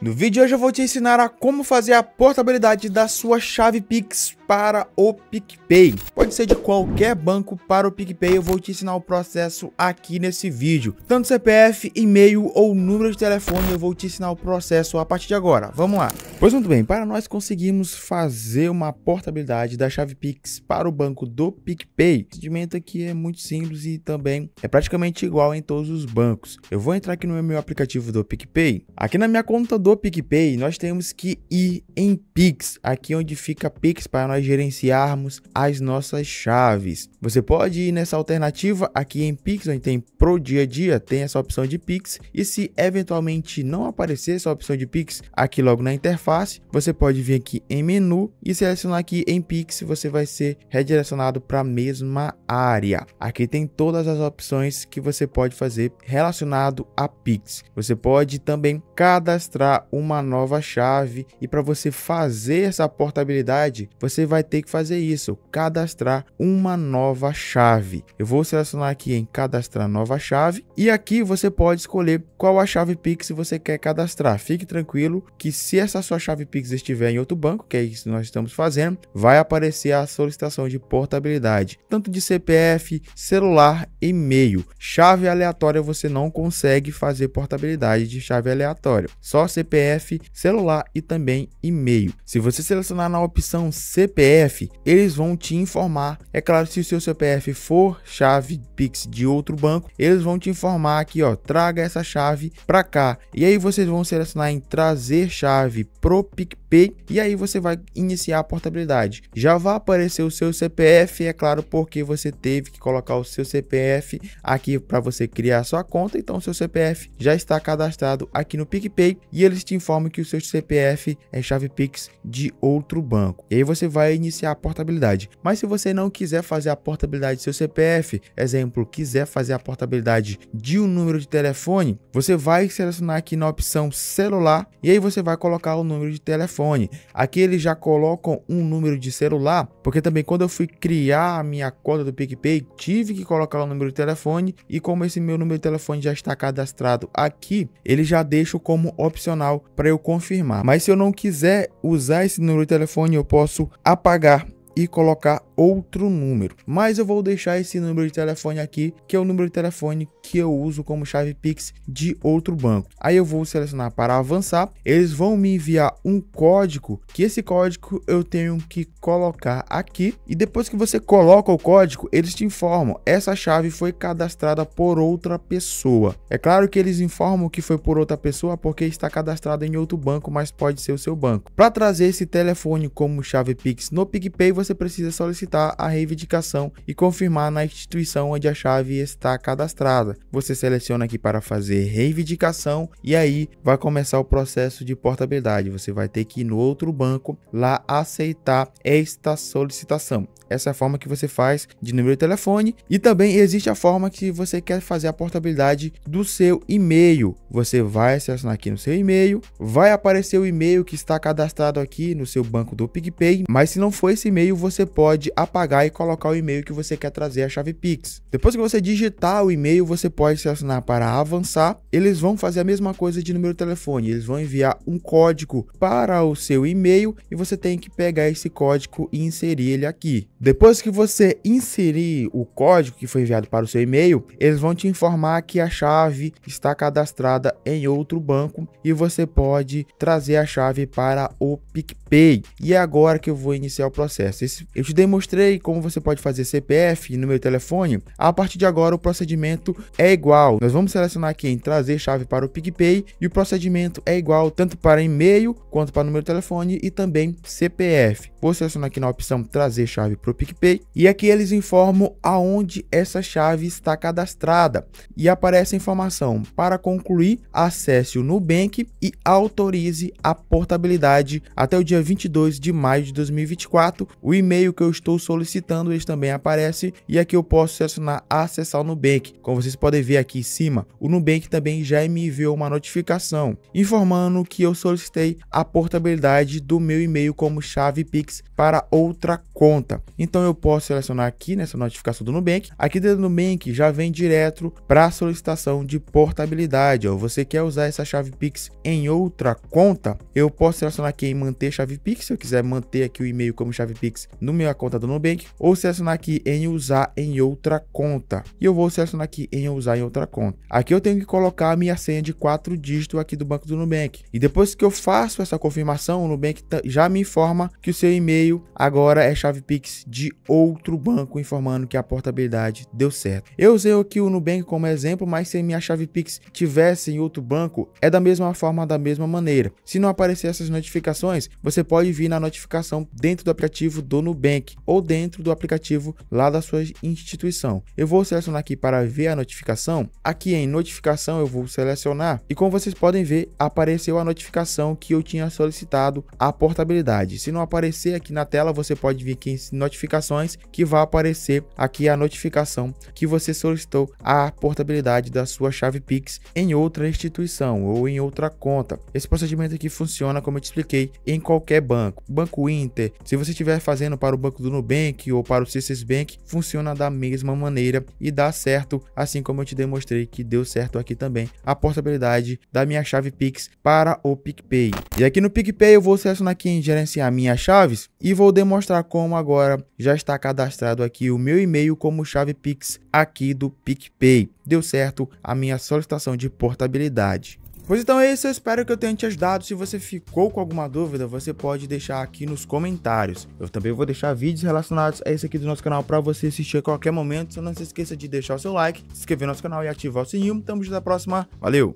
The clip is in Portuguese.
No vídeo de hoje eu vou te ensinar a como fazer a portabilidade da sua chave Pix para o PicPay. Pode ser de qualquer banco para o PicPay, eu vou te ensinar o processo aqui nesse vídeo. Tanto CPF, e-mail ou número de telefone, eu vou te ensinar o processo a partir de agora. Vamos lá. Pois muito bem, para nós conseguirmos fazer uma portabilidade da chave Pix para o banco do PicPay, o procedimento aqui é muito simples e também é praticamente igual em todos os bancos. Eu vou entrar aqui no meu aplicativo do PicPay. Aqui na minha conta do do PicPay, nós temos que ir em Pix, aqui onde fica Pix para nós gerenciarmos as nossas chaves. Você pode ir nessa alternativa aqui em Pix, onde então tem Pro Dia a Dia, tem essa opção de Pix. E se eventualmente não aparecer essa opção de Pix aqui logo na interface, você pode vir aqui em Menu e selecionar aqui em Pix, você vai ser redirecionado para a mesma área. Aqui tem todas as opções que você pode fazer relacionado a Pix. Você pode também cadastrar uma nova chave e para você fazer essa portabilidade, você vai ter que fazer isso, cadastrar uma nova chave. Eu vou selecionar aqui em cadastrar nova chave e aqui você pode escolher qual a chave Pix você quer cadastrar. Fique tranquilo que se essa sua chave Pix estiver em outro banco, que é isso que nós estamos fazendo, vai aparecer a solicitação de portabilidade, tanto de CPF, celular, e-mail. Chave aleatória você não consegue fazer portabilidade de chave aleatória. Só CPF CPF, celular e também e-mail. Se você selecionar na opção CPF, eles vão te informar. É claro, se o seu CPF for chave Pix de outro banco, eles vão te informar aqui, ó, traga essa chave para cá. E aí vocês vão selecionar em trazer chave pro PicPay e aí você vai iniciar a portabilidade. Já vai aparecer o seu CPF, é claro, porque você teve que colocar o seu CPF aqui para você criar sua conta, então seu CPF já está cadastrado aqui no PicPay e eles eles te informam que o seu CPF é chave Pix de outro banco. E aí você vai iniciar a portabilidade. Mas se você não quiser fazer a portabilidade do seu CPF, exemplo, quiser fazer a portabilidade de um número de telefone, você vai selecionar aqui na opção celular e aí você vai colocar o número de telefone. Aqui eles já colocam um número de celular, porque também quando eu fui criar a minha conta do PicPay, tive que colocar o número de telefone e como esse meu número de telefone já está cadastrado aqui, ele já deixa como opcional para eu confirmar. Mas se eu não quiser usar esse número de telefone, eu posso apagar e colocar outro número. Mas eu vou deixar esse número de telefone aqui, que é o número de telefone que eu uso como chave Pix de outro banco. Aí eu vou selecionar para avançar. Eles vão me enviar um código, que esse código eu tenho que colocar aqui. E depois que você coloca o código, eles te informam. Essa chave foi cadastrada por outra pessoa. É claro que eles informam que foi por outra pessoa porque está cadastrada em outro banco, mas pode ser o seu banco. Para trazer esse telefone como chave Pix no PicPay, você precisa solicitar solicitar a reivindicação e confirmar na instituição onde a chave está cadastrada. Você seleciona aqui para fazer reivindicação e aí vai começar o processo de portabilidade. Você vai ter que ir no outro banco lá aceitar esta solicitação. Essa é a forma que você faz de número de telefone. E também existe a forma que você quer fazer a portabilidade do seu e-mail. Você vai selecionar aqui no seu e-mail, vai aparecer o e-mail que está cadastrado aqui no seu banco do PicPay. Mas se não for esse e-mail, você pode apagar e colocar o e-mail que você quer trazer a chave Pix. Depois que você digitar o e-mail, você pode assinar para avançar. Eles vão fazer a mesma coisa de número de telefone, eles vão enviar um código para o seu e-mail e você tem que pegar esse código e inserir ele aqui. Depois que você inserir o código que foi enviado para o seu e-mail, eles vão te informar que a chave está cadastrada em outro banco e você pode trazer a chave para o PicPay. E é agora que eu vou iniciar o processo. Esse, eu te demonstrei mostrei como você pode fazer CPF no meu telefone, a partir de agora o procedimento é igual. Nós vamos selecionar aqui em trazer chave para o PicPay e o procedimento é igual tanto para e-mail quanto para número de telefone e também CPF. Vou selecionar aqui na opção trazer chave para o PicPay e aqui eles informam aonde essa chave está cadastrada e aparece a informação para concluir acesse o Nubank e autorize a portabilidade até o dia 22 de maio de 2024. O e-mail que eu estou solicitando eles também aparece e aqui eu posso selecionar acessar o Nubank. Como vocês podem ver aqui em cima, o Nubank também já me enviou uma notificação informando que eu solicitei a portabilidade do meu e-mail como chave PicPay Pix para outra conta. Então eu posso selecionar aqui nessa notificação do Nubank. Aqui dentro do Nubank já vem direto para a solicitação de portabilidade. Ó. Você quer usar essa chave Pix em outra conta? Eu posso selecionar aqui em manter chave Pix, se eu quiser manter aqui o e-mail como chave Pix no meu conta do Nubank, ou selecionar aqui em usar em outra conta. E eu vou selecionar aqui em usar em outra conta. Aqui eu tenho que colocar a minha senha de quatro dígitos aqui do banco do Nubank. E depois que eu faço essa confirmação, o Nubank já me informa que o seu e-mail, agora é chave Pix de outro banco informando que a portabilidade deu certo. Eu usei aqui o Nubank como exemplo, mas se minha chave Pix tivesse em outro banco, é da mesma forma, da mesma maneira. Se não aparecer essas notificações, você pode vir na notificação dentro do aplicativo do Nubank ou dentro do aplicativo lá da sua instituição. Eu vou selecionar aqui para ver a notificação. Aqui em notificação eu vou selecionar e como vocês podem ver, apareceu a notificação que eu tinha solicitado a portabilidade. Se não aparecer aparecer aqui na tela, você pode vir aqui em notificações que vai aparecer aqui a notificação que você solicitou a portabilidade da sua chave Pix em outra instituição ou em outra conta. Esse procedimento aqui funciona, como eu te expliquei, em qualquer banco. Banco Inter, se você estiver fazendo para o banco do Nubank ou para o C6 Bank, funciona da mesma maneira e dá certo, assim como eu te demonstrei que deu certo aqui também a portabilidade da minha chave Pix para o PicPay. E aqui no PicPay eu vou selecionar aqui em gerenciar minhas chaves Pix. E vou demonstrar como agora já está cadastrado aqui o meu e-mail como chave Pix aqui do PicPay. Deu certo a minha solicitação de portabilidade. Pois então é isso, eu espero que eu tenha te ajudado. Se você ficou com alguma dúvida, você pode deixar aqui nos comentários. Eu também vou deixar vídeos relacionados a esse aqui do nosso canal para você assistir a qualquer momento. Só não se esqueça de deixar o seu like, se inscrever no nosso canal e ativar o sininho. Tamo junto na próxima. Valeu!